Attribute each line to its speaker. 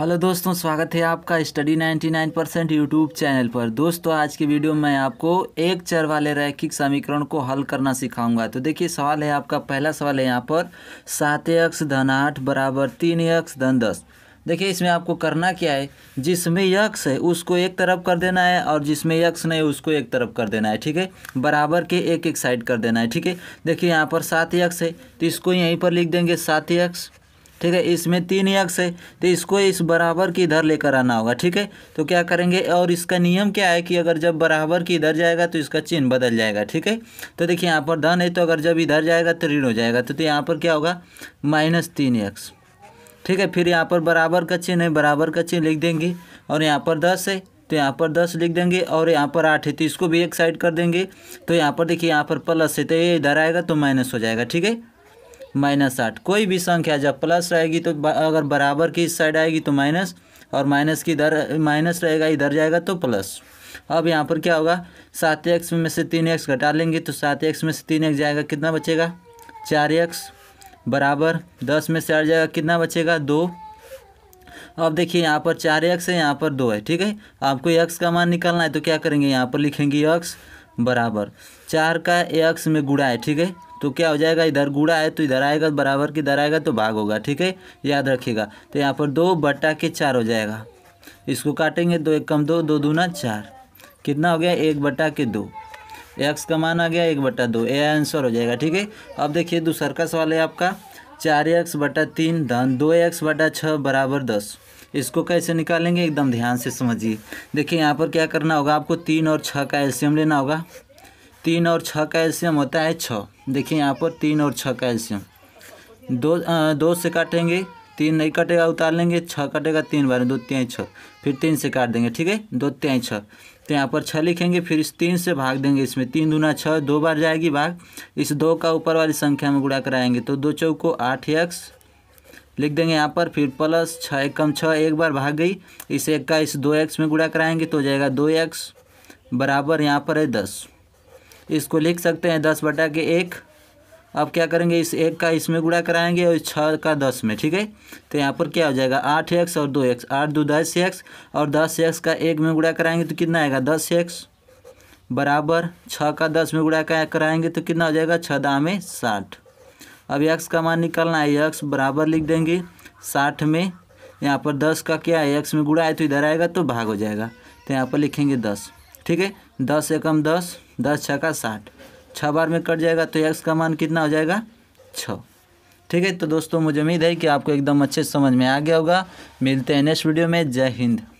Speaker 1: hello दोस्तों स्वागत है आपका स्टडी 99 परसेंट यूट्यूब चैनल पर दोस्तों आज की वीडियो में आपको एक चर वाले रैखिक समीकरण को हल करना सिखाऊंगा तो देखिए सवाल है आपका पहला सवाल है यहाँ पर सात एक्स धन आठ बराबर तीन एक्स धन दस देखिए इसमें आपको करना क्या है जिसमें यक्ष है उसको एक तरफ कर देना है और जिसमें यक्ष नहीं उसको एक तरफ कर देना है ठीक है बराबर के एक एक साइड कर देना है ठीक है देखिए यहाँ पर सात यक्ष है तो इसको यहीं पर लिख देंगे सात यक्ष ठीक है इसमें तीन यक्स है तो इसको इस बराबर की इधर लेकर आना होगा ठीक है तो क्या करेंगे और इसका नियम क्या है कि अगर जब बराबर की इधर जाएगा तो इसका चिन्ह बदल जाएगा ठीक है तो देखिए यहाँ पर धन है तो अगर जब इधर जाएगा तो ऋण हो जाएगा तो, तो यहाँ पर क्या होगा माइनस तीन यक्स ठीक है फिर यहाँ पर बराबर का चिन्ह है बराबर का चिन्ह लिख देंगे और यहाँ पर दस है तो यहाँ पर दस लिख देंगे और यहाँ पर आठ है तो इसको भी एक साइड कर देंगे तो यहाँ पर देखिए यहाँ पर प्लस है तो ये इधर आएगा तो माइनस हो जाएगा ठीक है माइनस आठ कोई भी संख्या जब प्लस रहेगी तो अगर बराबर की इस साइड आएगी तो माइनस और माइनस की इधर माइनस रहेगा इधर जाएगा तो प्लस अब यहाँ पर क्या होगा सात एक्स में से तीन एक्स घटा लेंगे तो सात एक्स में से तीन एक्स जाएगा कितना बचेगा चार एक्स बराबर दस में से आठ जाएगा कितना बचेगा दो अब देखिए यहाँ पर चार एक्स है यहाँ पर दो है ठीक है आपको एक्स का मान निकालना है तो क्या करेंगे यहाँ पर लिखेंगे एक्स बराबर चार का एक्स में गुड़ा है ठीक है तो क्या हो जाएगा इधर गुड़ा है तो इधर आएगा बराबर के इधर आएगा तो भाग होगा ठीक है याद रखिएगा तो यहाँ पर दो बटा के चार हो जाएगा इसको काटेंगे दो एक कम दो दो दूना चार कितना हो गया एक बटा के दो एक्स का मान आ गया एक बटा दो ए आंसर हो जाएगा ठीक है अब देखिए दूसर का सवाल है आपका चार एक्स बटा तीन धन दो एक्स बटा छः बराबर दस इसको कैसे निकालेंगे एकदम ध्यान से समझिए देखिए यहाँ पर क्या करना होगा आपको तीन और छः का एल्शियम लेना होगा तीन और छः का एल्शियम होता है छः देखिए यहाँ पर तीन और छः का एल्शियम दो आ, दो से काटेंगे तीन नहीं कटेगा उतार लेंगे छः कटेगा तीन बार दो त्याई छः फिर तीन से काट देंगे ठीक है दो त्याई छः तो यहाँ पर छः लिखेंगे फिर इस तीन से भाग देंगे इसमें तीन दूना छः दो बार जाएगी भाग इस दो का ऊपर वाली संख्या में गुड़ा कराएंगे तो दो चौको को आठ एक्स लिख देंगे यहाँ पर फिर प्लस छः एक कम छः एक बार भाग गई इस एक का इस दो एक्स में गुड़ा कराएंगे तो हो जाएगा दो एक्स बराबर यहाँ पर है दस इसको लिख सकते हैं दस बटा के एक अब क्या करेंगे इस एक का इसमें गुड़ा कराएंगे और छः का दस में ठीक है तो यहाँ पर क्या हो जाएगा आठ एक्स और दो एक्स आठ दो दस एक्स और दस एक्स का एक में गुड़ा कराएंगे तो कितना आएगा दस एक्स बराबर छः का दस में गुड़ा कराएंगे तो कितना हो जाएगा छः दाम में साठ अब एक्स का मान निकालना है एक्स बराबर लिख देंगे साठ में यहाँ पर दस का क्या है एक्स में गुड़ा है तो इधर आएगा तो भाग हो जाएगा तो यहाँ पर लिखेंगे दस ठीक है दस एकम दस दस छः का साठ छः बार में कट जाएगा तो एक्स का मान कितना हो जाएगा छः ठीक है तो दोस्तों मुझे उम्मीद है कि आपको एकदम अच्छे समझ में आ गया होगा मिलते हैं नेक्स्ट वीडियो में जय हिंद